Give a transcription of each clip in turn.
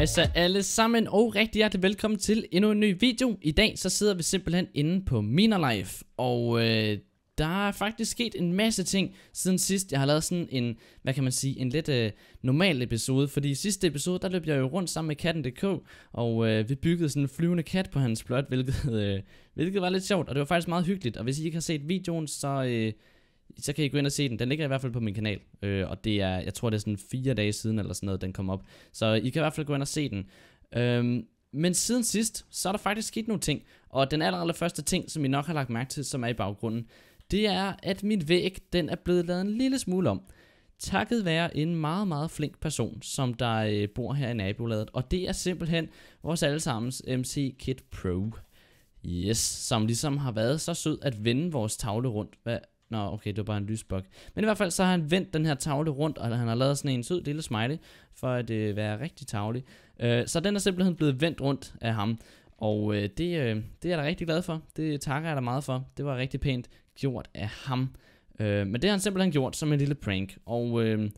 Hej så alle sammen og rigtig hjertelig velkommen til endnu en ny video. I dag så sidder vi simpelthen inde på Life og øh, der er faktisk sket en masse ting siden sidst. Jeg har lavet sådan en, hvad kan man sige, en lidt øh, normal episode, fordi i sidste episode der løb jeg jo rundt sammen med katten.dk og øh, vi byggede sådan en flyvende kat på hans plot, hvilket, øh, hvilket var lidt sjovt og det var faktisk meget hyggeligt. Og hvis I ikke har set videoen, så... Øh, så kan I gå ind og se den. Den ligger i hvert fald på min kanal, øh, og det er, jeg tror det er sådan fire dage siden eller sådan noget, den kom op. Så I kan i hvert fald gå ind og se den. Øh, men siden sidst, så er der faktisk sket nogle ting, og den aller, aller første ting, som I nok har lagt mærke til, som er i baggrunden, det er, at min væg, den er blevet lavet en lille smule om. Takket være en meget, meget flink person, som der øh, bor her i nabolaget, og det er simpelthen vores allesammens MC Kid Pro. Yes, som ligesom har været så sød at vende vores tavle rundt Hvad, Nå, okay, det var bare en lysbog. Men i hvert fald, så har han vendt den her tavle rundt, og han har lavet sådan en sød lille smiley, for at øh, være rigtig tavlig. Øh, så den er simpelthen blevet vendt rundt af ham. Og øh, det, øh, det er jeg da rigtig glad for. Det takker jeg da meget for. Det var rigtig pænt gjort af ham. Øh, men det har han simpelthen gjort som en lille prank. Og øh,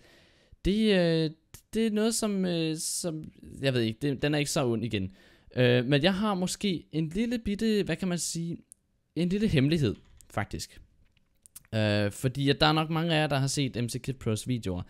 det, øh, det er noget, som, øh, som jeg ved ikke, det, den er ikke så ond igen. Øh, men jeg har måske en lille bitte, hvad kan man sige, en lille hemmelighed, faktisk. Øh, fordi at der er nok mange af jer, der har set MC Kid Pros videoer.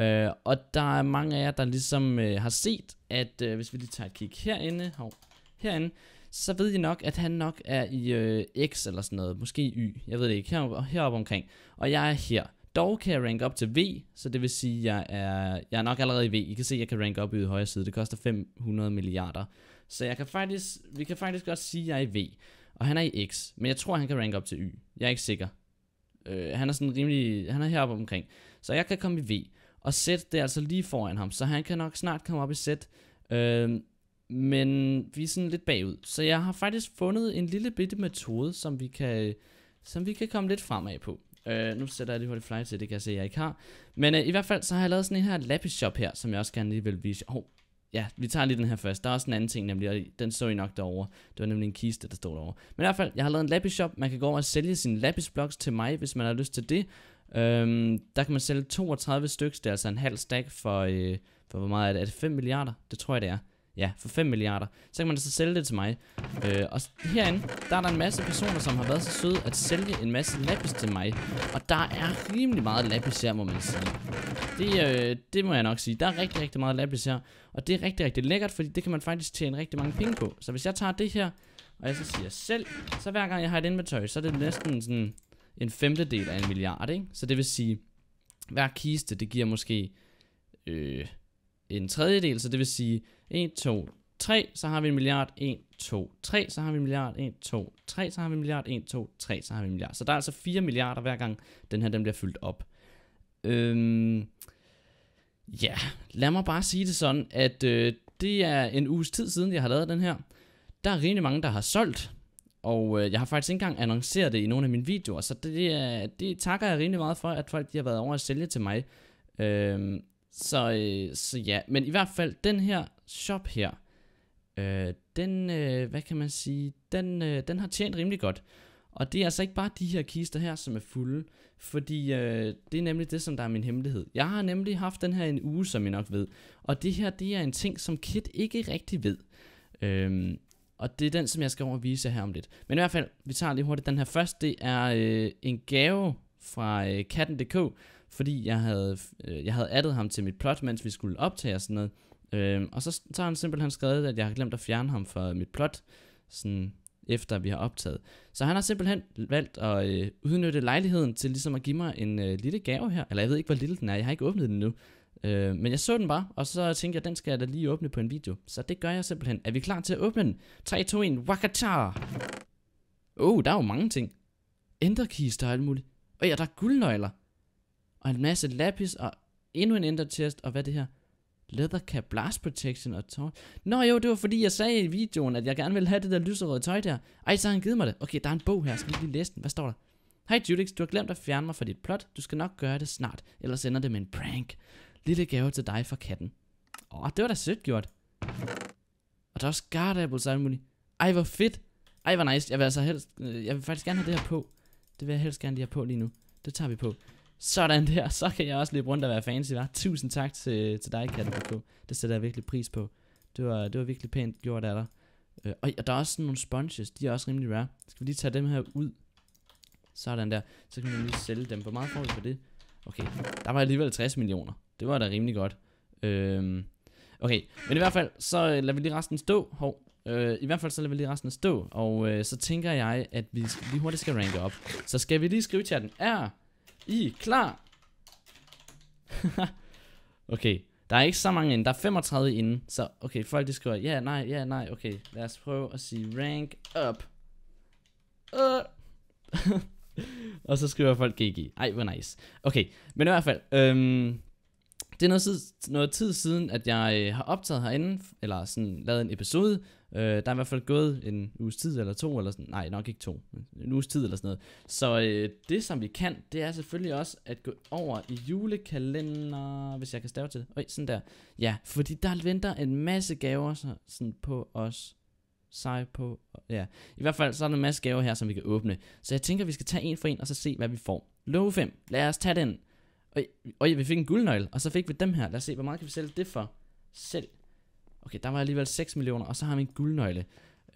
Øh, og der er mange af jer, der ligesom øh, har set, at øh, hvis vi lige tager et kig herinde, hov, herinde, så ved I nok, at han nok er i øh, X eller sådan noget, måske Y, jeg ved det ikke, Her, heroppe omkring. Og jeg er her. Dog kan jeg rank op til V, så det vil sige, at jeg er, jeg er nok allerede i V. I kan se, at jeg kan rank op i højre side. Det koster 500 milliarder. Så jeg kan faktisk, vi kan faktisk godt sige, at jeg er i V. Og han er i X, men jeg tror, han kan rank op til Y. Jeg er ikke sikker. Øh, han er sådan rimelig, han er heroppe omkring. Så jeg kan komme i V. Og sæt det er altså lige foran ham, så han kan nok snart komme op i sæt. Øh, men vi er sådan lidt bagud. Så jeg har faktisk fundet en lille bitte metode, som vi kan, som vi kan komme lidt fremad på. Øh, nu sætter jeg lige hurtigt fly til, det kan jeg se, at jeg ikke har. Men øh, i hvert fald, så har jeg lavet sådan en her lappeshop her, som jeg også gerne lige vil vise. Åh, oh, ja, vi tager lige den her først. Der er også en anden ting nemlig, og den så I nok derovre. Det var nemlig en kiste, der stod derovre. Men i hvert fald, jeg har lavet en lapis Man kan gå over og sælge sine lapis blocks til mig, hvis man har lyst til det. Øhm, der kan man sælge 32 stykker, det er altså en halv stack for, øh, for hvor meget er det? Er det 5 milliarder? Det tror jeg det er. Ja, for 5 milliarder. Så kan man så altså sælge det til mig. Øh, og herinde, der er der en masse personer, som har været så søde at sælge en masse lapis til mig. Og der er rimelig meget lapis her, må man sige. Det, øh, det må jeg nok sige. Der er rigtig, rigtig meget lapis her. Og det er rigtig, rigtig lækkert, fordi det kan man faktisk tjene rigtig mange penge på. Så hvis jeg tager det her, og jeg så siger selv, så hver gang jeg har et inventory, så er det næsten sådan en femtedel af en milliard, ikke? Så det vil sige, hver kiste, det giver måske... Øh, en tredjedel, så det vil sige 1, 2, 3, så har vi en milliard, 1, 2, 3, så har vi en milliard, 1, 2, 3, så har vi en milliard, 1, 2, 3, så har vi en milliard. Så der er altså 4 milliarder hver gang den her den bliver fyldt op. Øhm, ja, lad mig bare sige det sådan, at øh, det er en uges tid siden, jeg har lavet den her. Der er rimelig mange, der har solgt, og øh, jeg har faktisk ikke engang annonceret det i nogle af mine videoer, så det, er, det takker jeg rimelig meget for, at folk de har været over at sælge til mig. Øhm, så, øh, så ja, men i hvert fald den her shop her, øh, den, øh, hvad kan man sige, den, øh, den har tjent rimelig godt. Og det er altså ikke bare de her kister her, som er fulde, fordi øh, det er nemlig det, som der er min hemmelighed. Jeg har nemlig haft den her en uge, som jeg nok ved, og det her, det er en ting, som Kit ikke rigtig ved. Øhm, og det er den, som jeg skal over jer her om lidt. Men i hvert fald, vi tager lige hurtigt den her først. Det er øh, en gave fra øh, Katten.dk, fordi jeg havde, øh, jeg havde addet ham til mit plot, mens vi skulle optage og sådan noget. Øh, og så, så har han simpelthen skrevet, at jeg har glemt at fjerne ham fra mit plot, sådan efter vi har optaget. Så han har simpelthen valgt at øh, udnytte lejligheden til ligesom at give mig en øh, lille gave her. Eller jeg ved ikke, hvor lille den er, jeg har ikke åbnet den nu. Øh, men jeg så den bare, og så tænkte jeg, den skal jeg da lige åbne på en video. Så det gør jeg simpelthen. Er vi klar til at åbne den? 3, 2, 1, wakata! Oh, der er jo mange ting. Enter keys, der er alt muligt. Og ja, der er guldnøgler og en masse lapis, og endnu en ender test, og hvad det her? Leather cap blast protection og tøj. Nå jo, det var fordi, jeg sagde i videoen, at jeg gerne ville have det der lyserøde tøj der. Ej, så har han givet mig det. Okay, der er en bog her, jeg skal lige læse den. Hvad står der? Hej Judix, du har glemt at fjerne mig fra dit plot. Du skal nok gøre det snart, ellers sender det med en prank. Lille gave til dig fra katten. Åh, oh, det var da sødt gjort. Og der er også guardables og muligt. Ej, hvor fedt. Ej, hvor nice. Jeg vil altså helst, øh, jeg vil faktisk gerne have det her på. Det vil jeg helst gerne lige have på lige nu. Det tager vi på. Sådan der, så kan jeg også løbe rundt og være fancy, var. Tusind tak til, til dig, Katte på. Det sætter jeg virkelig pris på. Det var, det var virkelig pænt gjort af dig. Øh, og, og der er også sådan nogle sponges, de er også rimelig rare. Skal vi lige tage dem her ud? Sådan der. Så kan vi lige sælge dem. Hvor meget får vi for det? Okay, der var alligevel 60 millioner. Det var da rimelig godt. Øhm, okay, men i hvert fald, så øh, lader vi lige resten stå. Hov, øh, I hvert fald, så lader vi lige resten stå. Og øh, så tænker jeg, at vi lige hurtigt skal ranke op. Så skal vi lige skrive til den. Er i er klar. okay, der er ikke så mange inden. Der er 35 inden. Så okay, folk de skriver, ja, yeah, nej, ja, yeah, nej. Okay, lad os prøve at sige rank up. Uh. og så skriver folk GG. Ej, hvor nice. Okay, men i hvert fald, øhm, det er noget tid, noget tid siden, at jeg øh, har optaget herinde, eller sådan lavet en episode, Øh, der er i hvert fald gået en uges tid eller to, eller sådan, nej nok ikke to, en uges tid eller sådan noget. Så øh, det som vi kan, det er selvfølgelig også at gå over i julekalender, hvis jeg kan stave til det. Øj, sådan der. Ja, fordi der venter en masse gaver så, sådan på os sej på. Ja, i hvert fald så er der en masse gaver her, som vi kan åbne. Så jeg tænker, vi skal tage en for en, og så se, hvad vi får. Love 5, lad os tage den. Og, og ja, vi fik en guldnøgle, og så fik vi dem her. Lad os se, hvor meget kan vi sælge det for? selv. Okay, der var alligevel 6 millioner, og så har vi en guldnøgle.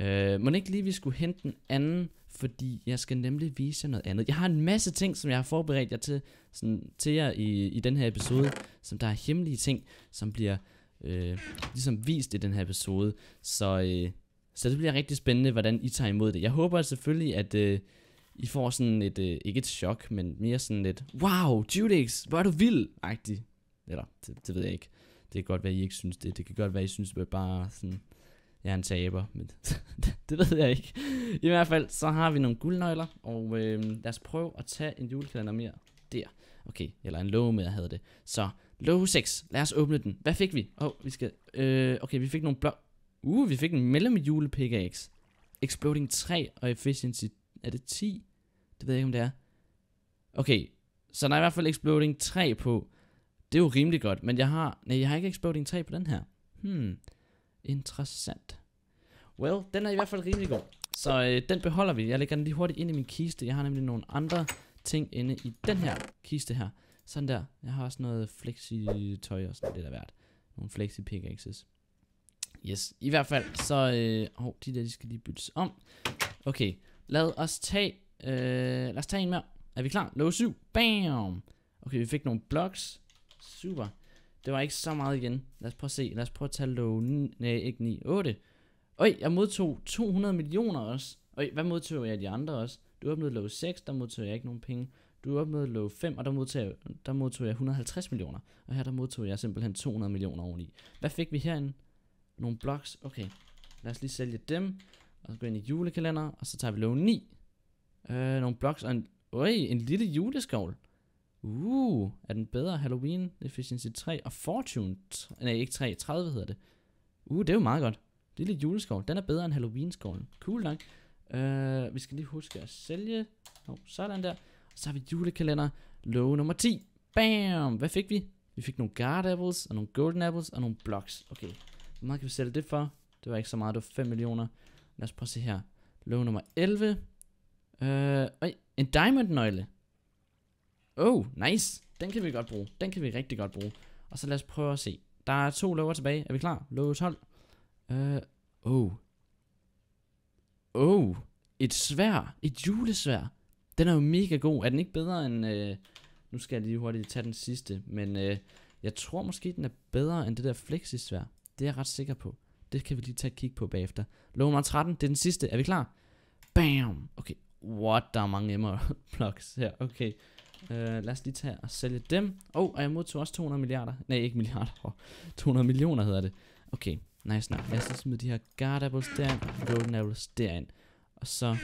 Øh, må ikke lige, vi skulle hente den anden, fordi jeg skal nemlig vise jer noget andet. Jeg har en masse ting, som jeg har forberedt jer til, sådan, til jer i, i den her episode, som der er hemmelige ting, som bliver øh, ligesom vist i den her episode. Så, øh, så det bliver rigtig spændende, hvordan I tager imod det. Jeg håber selvfølgelig, at øh, I får sådan et, øh, ikke et chok, men mere sådan et, wow, Judex, hvor er du vild, agtig. Eller, det, det ved jeg ikke det kan godt være, I ikke synes det. Det kan godt være, I synes, det bare sådan, jeg er en taber, men det ved jeg ikke. I hvert fald, så har vi nogle guldnøgler, og øh, lad os prøve at tage en julekalender mere der. Okay, eller en låge med, jeg havde det. Så, låge 6, lad os åbne den. Hvad fik vi? Åh, oh, vi skal, øh, okay, vi fik nogle blå... Uh, vi fik en mellem jule pickaxe. Exploding 3 og efficiency, er det 10? Det ved jeg ikke, om det er. Okay, så der er i hvert fald Exploding 3 på. Det er jo rimelig godt, men jeg har, nej, jeg har ikke Exploding 3 på den her. Hmm, interessant. Well, den er i hvert fald rimelig god. Så øh, den beholder vi. Jeg lægger den lige hurtigt ind i min kiste. Jeg har nemlig nogle andre ting inde i den her kiste her. Sådan der. Jeg har også noget flexi-tøj og sådan lidt af hvert. Nogle flexi-pickaxes. Yes, i hvert fald, så... Øh, oh, de der, de skal lige byttes om. Okay, lad os tage... Øh, lad os tage en mere. Er vi klar? Low 7. Bam! Okay, vi fik nogle blocks. Super. Det var ikke så meget igen. Lad os prøve at se. Lad os prøve at tage lån. Nej, ikke 9. 8. Oj, jeg modtog 200 millioner også. Oj, hvad modtog jeg af de andre også? Du åbnede low 6, der modtog jeg ikke nogen penge. Du åbnede low 5, og der modtog, jeg, der modtog jeg 150 millioner. Og her der modtog jeg simpelthen 200 millioner oveni. Hvad fik vi herinde? Nogle blocks. Okay, lad os lige sælge dem. Og så gå ind i julekalender, og så tager vi low 9. Øh, nogle blocks og en... Øj, en lille juleskovl. Uh, er den bedre? Halloween Efficiency 3 og Fortune, nej ikke 3, 30 hedder det. Uh, det er jo meget godt. Lille juleskov, den er bedre end Halloween-skoven. Cool nok. Uh, vi skal lige huske at sælge. Oh, sådan der. Og så har vi julekalender, Low nummer 10. Bam! Hvad fik vi? Vi fik nogle guard apples, og nogle golden apples, og nogle blocks. Okay, hvor meget kan vi sælge det for? Det var ikke så meget, det var 5 millioner. Lad os prøve at se her. Low nummer 11. Øh, øj, en diamond nøgle. Oh, nice. Den kan vi godt bruge. Den kan vi rigtig godt bruge. Og så lad os prøve at se. Der er to lover tilbage. Er vi klar? Love 12. Øh, uh, oh. Oh. Et svær. Et julesvær. Den er jo mega god. Er den ikke bedre end... Uh, Nu skal jeg lige hurtigt tage den sidste. Men uh, jeg tror måske, den er bedre end det der flexisvær. Det er jeg ret sikker på. Det kan vi lige tage et kig på bagefter. Lov nummer 13. Det er den sidste. Er vi klar? Bam. Okay. What? Der er mange emmer blocks her. Okay. Øh, lad os lige tage og sælge dem. Oh, og jeg modtog også 200 milliarder. Nej, ikke milliarder. Oh, 200 millioner hedder det. Okay, nice nok. Lad os lige smide de her guard apples derind, golden apples derind. Og så,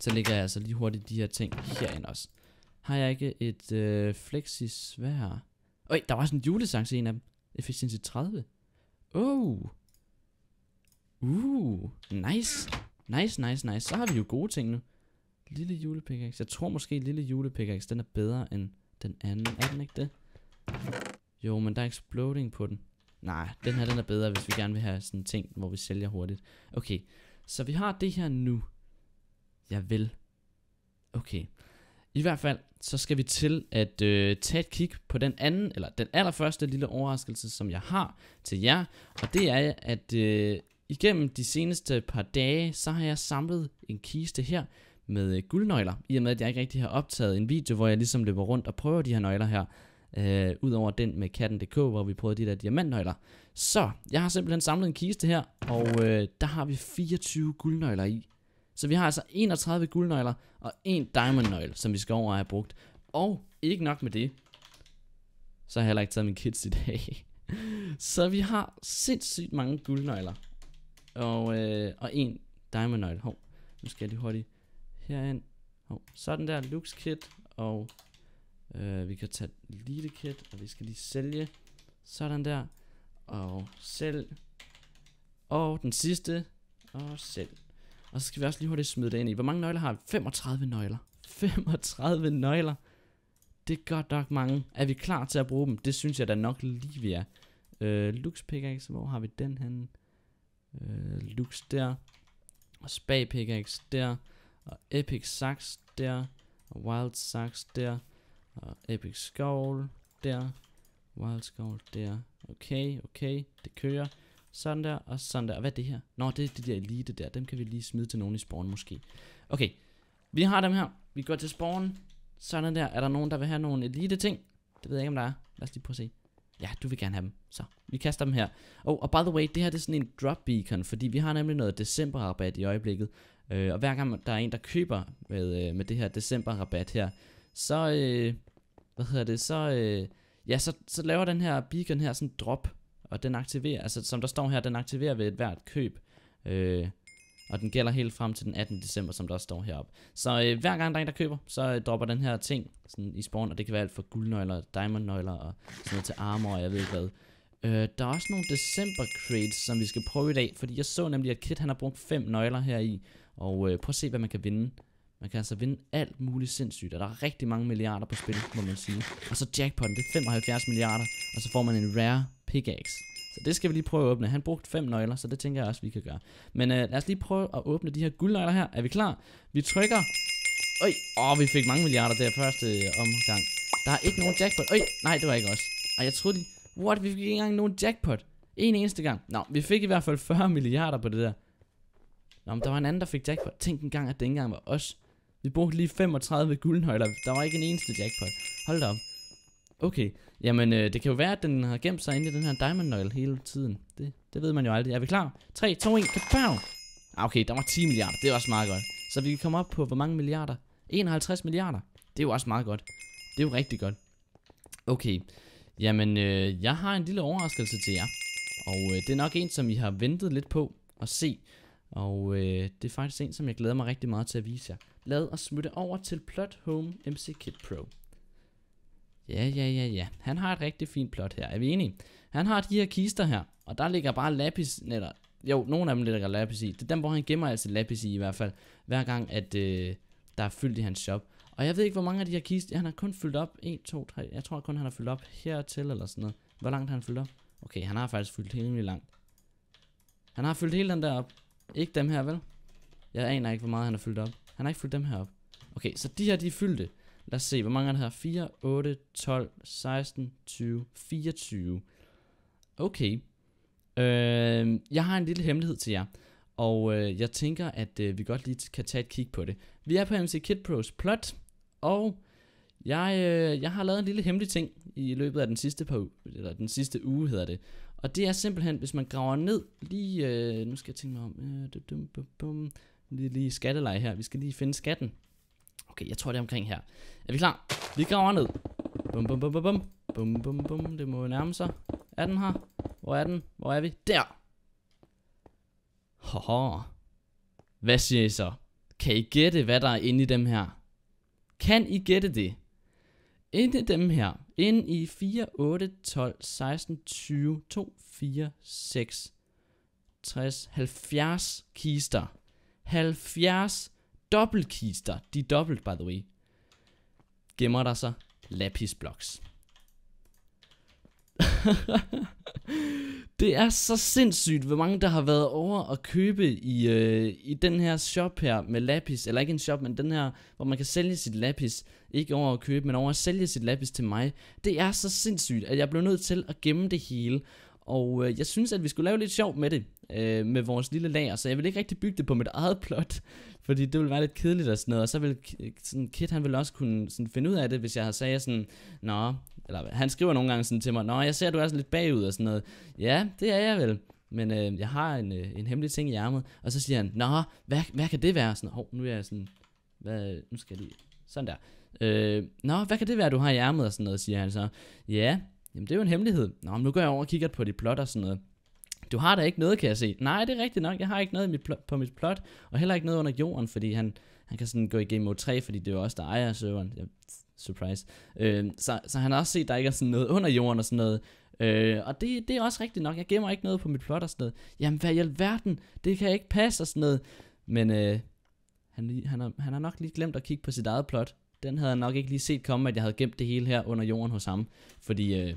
så lægger jeg altså lige hurtigt de her ting herind også. Har jeg ikke et flexis øh, flexisvær? Øj, der var også en julesang til en af dem. Efficiency 30. Oh. Uh, nice. Nice, nice, nice. Så har vi jo gode ting nu. Lille julepickaxe. Jeg tror måske, lille julepickaxe, den er bedre end den anden. Er den ikke det? Jo, men der er exploding på den. Nej, den her den er bedre, hvis vi gerne vil have sådan en ting, hvor vi sælger hurtigt. Okay, så vi har det her nu. Jeg vil. Okay. I hvert fald, så skal vi til at øh, tage et kig på den anden, eller den allerførste lille overraskelse, som jeg har til jer. Og det er, at øh, igennem de seneste par dage, så har jeg samlet en kiste her, med øh, guldnøgler, i og med at jeg ikke rigtig har optaget en video, hvor jeg ligesom løber rundt og prøver de her nøgler her, øh, Udover den med katten.dk, hvor vi prøvede de der diamantnøgler. Så, jeg har simpelthen samlet en kiste her, og øh, der har vi 24 guldnøgler i. Så vi har altså 31 guldnøgler og en diamondnøgle, som vi skal over have brugt. Og ikke nok med det, så har jeg heller ikke taget min kids i dag. så vi har sindssygt mange guldnøgler. Og, øh, og en diamondnøgle. Hov, nu skal jeg lige hurtigt herind. Oh, sådan der, Lux kit, og øh, vi kan tage lille kit, og vi skal lige sælge. Sådan der, og sælg. Og den sidste, og sælg. Og så skal vi også lige hurtigt smide det ind i. Hvor mange nøgler har vi? 35 nøgler. 35 nøgler. Det er godt nok mange. Er vi klar til at bruge dem? Det synes jeg da nok lige vi er. Øh, Lux pickaxe, hvor har vi den her? Øh, Lux der. Og Spag pickaxe der og Epic Sax der, og Wild Sax der, og Epic Skull der, Wild Skull der. Okay, okay, det kører. Sådan der, og sådan der. Og hvad er det her? Nå, det er de der elite der. Dem kan vi lige smide til nogen i spawn måske. Okay, vi har dem her. Vi går til spawn. Sådan der. Er der nogen, der vil have nogle elite ting? Det ved jeg ikke, om der er. Lad os lige prøve at se. Ja, du vil gerne have dem. Så, vi kaster dem her. Oh, og by the way, det her det er sådan en drop beacon, fordi vi har nemlig noget decemberarbejde i øjeblikket. Øh, og hver gang der er en, der køber med, øh, med det her december-rabat her, så, øh, hvad hedder det, så, øh, ja, så, så laver den her beacon her sådan drop, og den aktiverer, altså som der står her, den aktiverer ved et hvert køb. Øh, og den gælder helt frem til den 18. december, som der også står heroppe. Så øh, hver gang der er en, der køber, så øh, dropper den her ting sådan i spawn, og det kan være alt for guldnøgler, diamondnøgler og sådan noget til armor og jeg ved ikke hvad. Øh, der er også nogle december crates, som vi skal prøve i dag, fordi jeg så nemlig, at Kit han har brugt fem nøgler her i, og øh, prøv at se, hvad man kan vinde. Man kan altså vinde alt muligt sindssygt, og der er rigtig mange milliarder på spil, må man sige. Og så jackpotten, det er 75 milliarder, og så får man en rare pickaxe. Så det skal vi lige prøve at åbne. Han brugte fem nøgler, så det tænker jeg også, vi kan gøre. Men øh, lad os lige prøve at åbne de her guldnøgler her. Er vi klar? Vi trykker. Øj, åh, vi fik mange milliarder der første øh, omgang. Der er ikke nogen jackpot. Øj, nej, det var ikke os. Og jeg troede lige, what, vi fik ikke engang nogen jackpot. En eneste gang. Nå, vi fik i hvert fald 40 milliarder på det der. Nå, men der var en anden, der fik jackpot. Tænk en gang, at det ikke engang var os. Vi brugte lige 35 guldenhøjler. Der var ikke en eneste jackpot. Hold da op. Okay, jamen øh, det kan jo være, at den har gemt sig inde i den her diamond nøgle hele tiden. Det, det ved man jo aldrig. Er vi klar? 3, 2, 1, kapow! Ah, okay, der var 10 milliarder. Det er også meget godt. Så vi kan komme op på, hvor mange milliarder? 51 milliarder. Det er jo også meget godt. Det er jo rigtig godt. Okay, jamen øh, jeg har en lille overraskelse til jer. Og øh, det er nok en, som I har ventet lidt på at se. Og øh, det er faktisk en, som jeg glæder mig rigtig meget til at vise jer. Lad os smutte over til Plot Home MC Kit Pro. Ja, ja, ja, ja. Han har et rigtig fint plot her. Er vi enige? Han har de her kister her, og der ligger bare lapis, eller jo, nogle af dem ligger lapis i. Det er dem, hvor han gemmer altså lapis i i hvert fald, hver gang, at øh, der er fyldt i hans shop. Og jeg ved ikke, hvor mange af de her kister, han har kun fyldt op. 1, 2, 3, jeg tror kun, han har fyldt op hertil eller sådan noget. Hvor langt har han fyldt op? Okay, han har faktisk fyldt helt langt. Han har fyldt hele den der op. Ikke dem her, vel? Jeg aner ikke, hvor meget han har fyldt op. Han har ikke fyldt dem her op. Okay, så de her, de er fyldte. Lad os se, hvor mange er der her? 4, 8, 12, 16, 20, 24. Okay. Øh, jeg har en lille hemmelighed til jer. Og øh, jeg tænker, at øh, vi godt lige kan tage et kig på det. Vi er på MC Kid Pros Plot. Og jeg, øh, jeg har lavet en lille hemmelig ting i løbet af den sidste, par, eller den sidste uge, hedder det. Og det er simpelthen, hvis man graver ned lige, øh, nu skal jeg tænke mig om, øh, dum, bum, bum, lige, lige skatteleje her, vi skal lige finde skatten. Okay, jeg tror det er omkring her. Er vi klar? Vi graver ned. Bum, bum, bum, bum, bum, bum, bum, bum, det må nærme sig. Er den her? Hvor er den? Hvor er vi? Der! Haha. Hvad siger I så? Kan I gætte, hvad der er inde i dem her? Kan I gætte det? ind i dem her, ind i 4, 8, 12, 16, 20, 2, 4, 6, 60, 70 kister. 70 dobbeltkister. De er dobbelt, by the way. Gemmer der sig lapisbloks. det er så sindssygt, hvor mange der har været over og købe i, øh, i den her shop her med lapis. Eller ikke en shop, men den her, hvor man kan sælge sit lapis. Ikke over at købe, men over at sælge sit lapis til mig. Det er så sindssygt, at jeg blev nødt til at gemme det hele. Og øh, jeg synes, at vi skulle lave lidt sjov med det, øh, med vores lille lager, så jeg vil ikke rigtig bygge det på mit eget plot, fordi det ville være lidt kedeligt og sådan noget, og så vil sådan, Kit, han ville også kunne sådan, finde ud af det, hvis jeg har sagt sådan, nå, eller han skriver nogle gange sådan til mig, Nå, jeg ser, du er sådan lidt bagud og sådan noget. Ja, det er jeg vel. Men øh, jeg har en, øh, en hemmelig ting i ærmet. Og så siger han, Nå, hvad, hvad kan det være? Sådan, Hov, nu er jeg sådan, hvad, nu skal jeg lige, sådan der. Øh, Nå, hvad kan det være, du har i ærmet og sådan noget, siger han så. Ja, jamen det er jo en hemmelighed. Nå, men nu går jeg over og kigger på dit plot og sådan noget. Du har da ikke noget, kan jeg se. Nej, det er rigtigt nok. Jeg har ikke noget mit på mit plot, og heller ikke noget under jorden, fordi han, han kan sådan gå igennem mod Mode 3, fordi det er jo også der ejer serveren. Jeg Surprise. Øh, så, så han har også set, at der ikke er sådan noget under jorden og sådan noget. Øh, og det, det er også rigtigt nok. Jeg gemmer ikke noget på mit plot og sådan noget. Jamen, hvad i alverden? Det kan ikke passe og sådan noget. Men øh, han, han, har, han har nok lige glemt at kigge på sit eget plot. Den havde jeg nok ikke lige set komme, at jeg havde gemt det hele her under jorden hos ham. Fordi øh,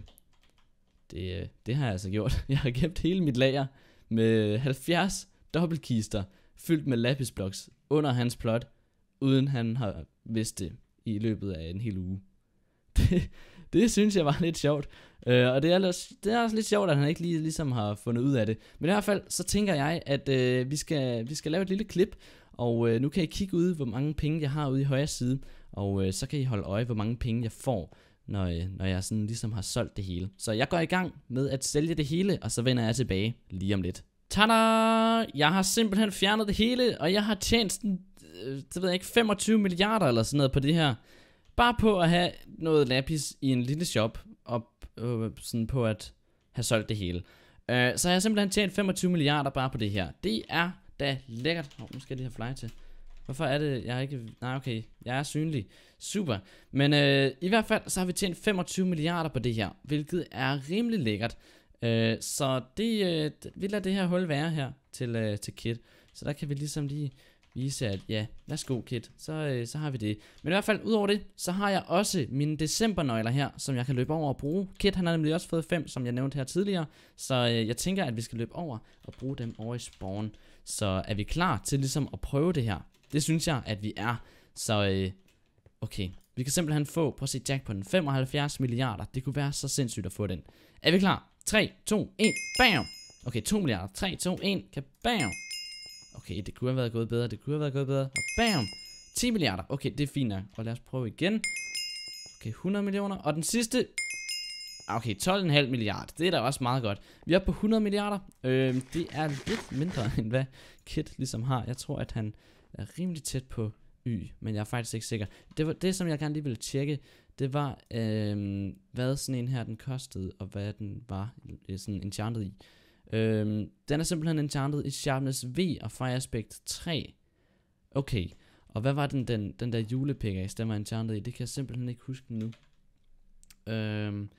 det, øh, det har jeg altså gjort. Jeg har gemt hele mit lager med 70 dobbeltkister fyldt med lapisbloks under hans plot, uden han har vidst det i løbet af en hel uge. Det, det synes jeg var lidt sjovt. Øh, og det er, det er også lidt sjovt, at han ikke lige ligesom har fundet ud af det. Men i hvert fald, så tænker jeg, at øh, vi, skal, vi skal lave et lille klip, og øh, nu kan I kigge ud, hvor mange penge jeg har ude i højre side, og øh, så kan I holde øje, hvor mange penge jeg får, når, øh, når jeg sådan ligesom har solgt det hele. Så jeg går i gang med at sælge det hele, og så vender jeg tilbage lige om lidt. Tada! Jeg har simpelthen fjernet det hele, og jeg har tjent det øh, ved jeg ikke, 25 milliarder eller sådan noget på det her. Bare på at have noget lapis i en lille shop, og øh, sådan på at have solgt det hele. Øh, så har jeg simpelthen tjent 25 milliarder bare på det her. Det er da lækkert. Oh, nu skal jeg lige have fly til. Hvorfor er det, jeg er ikke... Nej, okay. Jeg er synlig. Super. Men øh, i hvert fald, så har vi tjent 25 milliarder på det her, hvilket er rimelig lækkert. Øh, så det, øh, vi lader det her hul være her til, øh, til Kit. Så der kan vi ligesom lige vise, at ja, værsgo kid, så, øh, så har vi det. Men i hvert fald, udover det, så har jeg også mine decembernøgler her, som jeg kan løbe over og bruge. Kid, han har nemlig også fået fem, som jeg nævnte her tidligere, så øh, jeg tænker, at vi skal løbe over og bruge dem over i spawn. Så er vi klar til ligesom at prøve det her? Det synes jeg, at vi er. Så øh, okay, vi kan simpelthen få, på at se den, 75 milliarder. Det kunne være så sindssygt at få den. Er vi klar? 3, 2, 1, bam! Okay, 2 milliarder. 3, 2, 1, kabam! Okay, det kunne have været gået bedre, det kunne have været gået bedre. Og bam! 10 milliarder. Okay, det er fint nok. Og lad os prøve igen. Okay, 100 millioner. Og den sidste... Ah, okay, 12,5 milliarder. Det er da også meget godt. Vi er oppe på 100 milliarder. Øh, det er lidt mindre, end hvad Kit ligesom har. Jeg tror, at han er rimelig tæt på Y, men jeg er faktisk ikke sikker. Det, var, det som jeg gerne lige ville tjekke, det var, øh, hvad sådan en her den kostede, og hvad den var øh, sådan enchanted i. Øhm, den er simpelthen enchanted i Sharpness V og Fire Aspect 3. Okay, og hvad var den, den, den der julepickaxe, den var enchanted i? Det kan jeg simpelthen ikke huske nu. Øhm,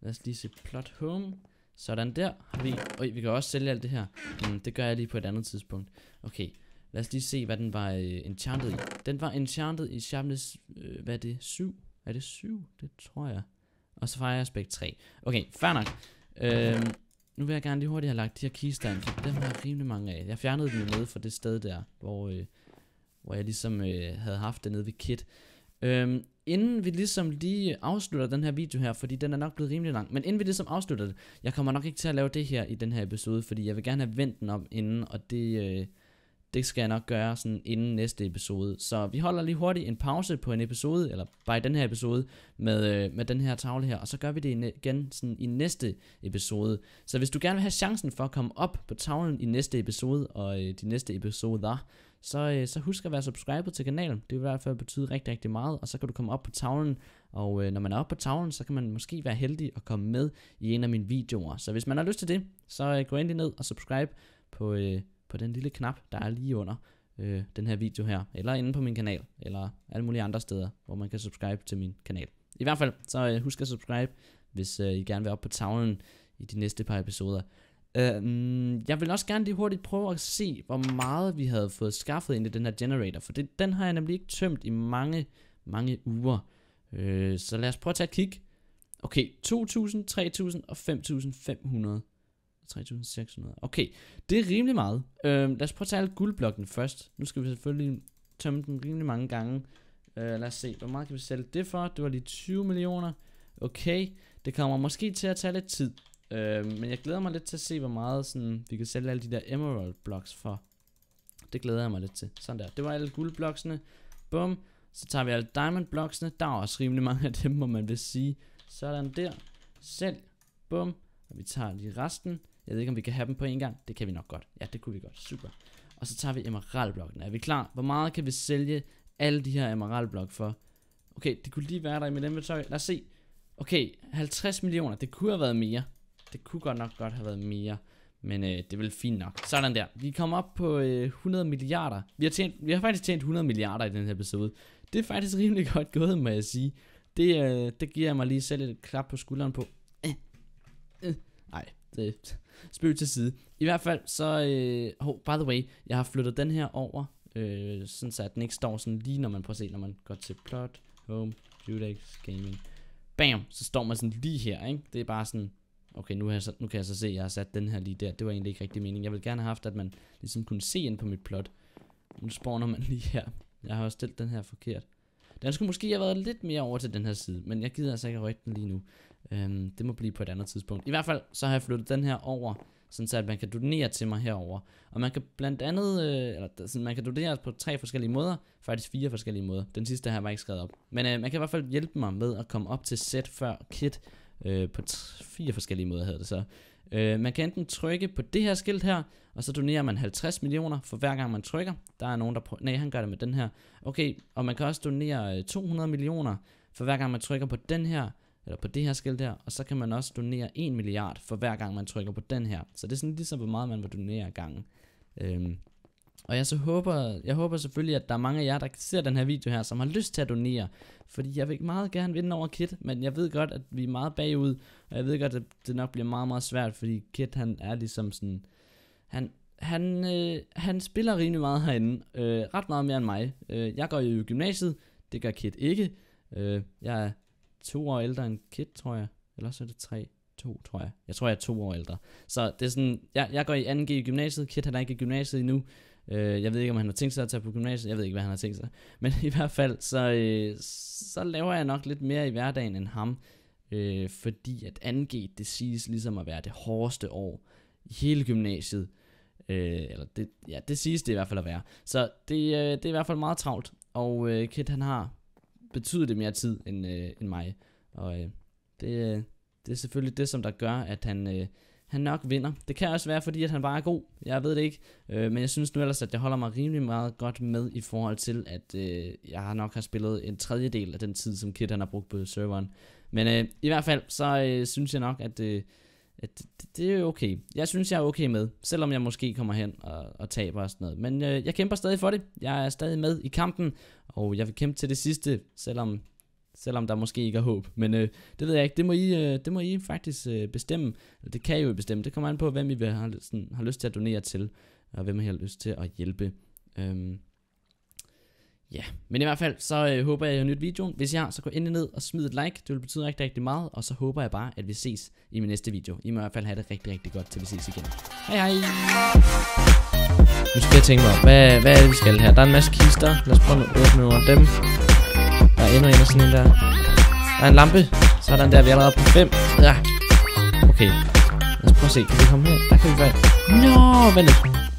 lad os lige se plot home. Sådan der. Har vi, øj, vi kan også sælge alt det her. Mm, det gør jeg lige på et andet tidspunkt. Okay, lad os lige se, hvad den var øh, enchanted i. Den var enchanted i Sharpness, øh, hvad er det, 7? Er det 7? Det tror jeg. Og så Fire Aspect 3. Okay, fair nok. Øhm, nu vil jeg gerne lige hurtigt have lagt de her keystands. Dem har jeg rimelig mange af. Jeg fjernede dem nede fra det sted der, hvor, øh, hvor jeg ligesom øh, havde haft det nede ved Kit. Øhm, inden vi ligesom lige afslutter den her video her, fordi den er nok blevet rimelig lang, men inden vi ligesom afslutter det, jeg kommer nok ikke til at lave det her i den her episode, fordi jeg vil gerne have vendt den om inden, og det... Øh, det skal jeg nok gøre sådan inden næste episode. Så vi holder lige hurtigt en pause på en episode, eller bare i den her episode, med, øh, med den her tavle her. Og så gør vi det igen sådan i næste episode. Så hvis du gerne vil have chancen for at komme op på tavlen i næste episode, og øh, de næste episoder, så, øh, så husk at være subscribet til kanalen. Det vil i hvert fald betyde rigtig, rigtig meget, og så kan du komme op på tavlen. Og øh, når man er oppe på tavlen, så kan man måske være heldig at komme med i en af mine videoer. Så hvis man har lyst til det, så øh, gå endelig ned og subscribe på, øh, på den lille knap, der er lige under øh, den her video her, eller inde på min kanal, eller alle mulige andre steder, hvor man kan subscribe til min kanal. I hvert fald, så øh, husk at subscribe, hvis øh, I gerne vil op på tavlen i de næste par episoder. Øh, mm, jeg vil også gerne lige hurtigt prøve at se, hvor meget vi havde fået skaffet ind i den her generator, for det, den har jeg nemlig ikke tømt i mange, mange uger. Øh, så lad os prøve at tage et kig. Okay, 2.000, 3.000 og 5.500. 3.600. Okay, det er rimelig meget. Øhm, lad os prøve at tage alle guldblokken først. Nu skal vi selvfølgelig tømme den rimelig mange gange. Øh, lad os se, hvor meget kan vi sælge det for? Det var lige 20 millioner. Okay, det kommer måske til at tage lidt tid. Øh, men jeg glæder mig lidt til at se, hvor meget sådan, vi kan sælge alle de der emerald blocks for. Det glæder jeg mig lidt til. Sådan der. Det var alle guldbloksene. Bum. Så tager vi alle diamond bloksene. Der er også rimelig mange af dem, må man vil sige. Sådan der. Sælg. Bum. Og vi tager lige resten. Jeg ved ikke, om vi kan have dem på en gang. Det kan vi nok godt. Ja, det kunne vi godt. Super. Og så tager vi emeraldblokken. Er vi klar? Hvor meget kan vi sælge alle de her emeraldblok for? Okay, det kunne lige være der i mit inventory. Lad os se. Okay, 50 millioner. Det kunne have været mere. Det kunne godt nok godt have været mere. Men øh, det er vel fint nok. Sådan der. Vi kommer op på øh, 100 milliarder. Vi har, tjent, vi har faktisk tjent 100 milliarder i den her episode. Det er faktisk rimelig godt gået, må jeg sige. Det, øh, det giver mig lige selv et klap på skulderen på. Øh, øh, nej, det, spøg til side. I hvert fald, så, øh, oh, by the way, jeg har flyttet den her over, øh, sådan så at den ikke står sådan lige, når man prøver at se, når man går til plot, home, Judex, gaming. Bam, så står man sådan lige her, ikke? Det er bare sådan, okay, nu, har jeg så, nu kan jeg så se, at jeg har sat den her lige der. Det var egentlig ikke rigtig meningen. Jeg ville gerne have haft, at man ligesom kunne se ind på mit plot. Nu spawner man lige her. Jeg har også stillet den her forkert. Den skulle måske have været lidt mere over til den her side, men jeg gider altså ikke at rykke den lige nu. Øhm, det må blive på et andet tidspunkt. I hvert fald så har jeg flyttet den her over, sådan så at man kan donere til mig herover. Og man kan blandt andet, øh, eller sådan, man kan donere på tre forskellige måder, faktisk fire forskellige måder. Den sidste her var ikke skrevet op. Men øh, man kan i hvert fald hjælpe mig med at komme op til set før kit øh, på fire forskellige måder hedder det så. Øh, man kan enten trykke på det her skilt her, og så donerer man 50 millioner for hver gang man trykker. Der er nogen, der prøver, nej han gør det med den her. Okay, og man kan også donere 200 øh, millioner for hver gang man trykker på den her eller på det her skilt der, og så kan man også donere 1 milliard for hver gang man trykker på den her. Så det er sådan ligesom, hvor meget man vil donere ad gangen. Øhm, og jeg så håber, jeg håber selvfølgelig, at der er mange af jer, der ser den her video her, som har lyst til at donere. Fordi jeg vil meget gerne vinde over Kit, men jeg ved godt, at vi er meget bagud. Og jeg ved godt, at det nok bliver meget, meget svært, fordi Kit han er ligesom sådan... Han, han, øh, han spiller rimelig meget herinde. Øh, ret meget mere end mig. Øh, jeg går jo i gymnasiet, det gør Kit ikke. Øh, jeg er to år ældre end Kit, tror jeg. Eller så er det tre. To, tror jeg. Jeg tror, jeg er to år ældre. Så det er sådan, jeg, jeg går i 2G i gymnasiet. Kit han er ikke i gymnasiet endnu. Øh, jeg ved ikke, om han har tænkt sig at tage på gymnasiet. Jeg ved ikke, hvad han har tænkt sig. Men i hvert fald, så, øh, så laver jeg nok lidt mere i hverdagen end ham. Øh, fordi at 2G, det siges ligesom at være det hårdeste år i hele gymnasiet. Øh, eller det, ja, det siges det i hvert fald at være. Så det, øh, det er i hvert fald meget travlt. Og øh, Kit han har betyder det mere tid end, øh, end mig. Og øh, det, øh, det er selvfølgelig det, som der gør, at han, øh, han nok vinder. Det kan også være, fordi at han bare er god. Jeg ved det ikke. Øh, men jeg synes nu ellers, at jeg holder mig rimelig meget godt med i forhold til, at øh, jeg nok har spillet en tredjedel af den tid, som Kit han har brugt på serveren. Men øh, i hvert fald, så øh, synes jeg nok, at... Øh, det, det er okay. Jeg synes, jeg er okay med, selvom jeg måske kommer hen og, og taber og sådan noget. Men øh, jeg kæmper stadig for det. Jeg er stadig med i kampen, og jeg vil kæmpe til det sidste, selvom, selvom der måske ikke er håb. Men øh, det ved jeg ikke. Det må I, øh, det må I faktisk øh, bestemme. Det kan I jo bestemme. Det kommer an på, hvem I vil, har, sådan, har lyst til at donere til, og hvem I har lyst til at hjælpe. Øhm, Ja, men i hvert fald, så øh, håber jeg, at I har nydt videoen. Hvis I har, så gå endelig ned og smid et like. Det vil betyde rigtig, rigtig meget. Og så håber jeg bare, at vi ses i min næste video. I må i hvert fald have det rigtig, rigtig godt, til vi ses igen. Hej hej! Nu skal jeg tænke mig, hvad, hvad er det, vi skal her? Der er en masse kister. Lad os prøve at åbne nogle af dem. Der er endnu en af sådan en der. Der er en lampe. Sådan der, vi er allerede på 5. Ja. Okay. Lad os prøve at se, kan vi komme her? Der kan vi være. Nå, vent lidt.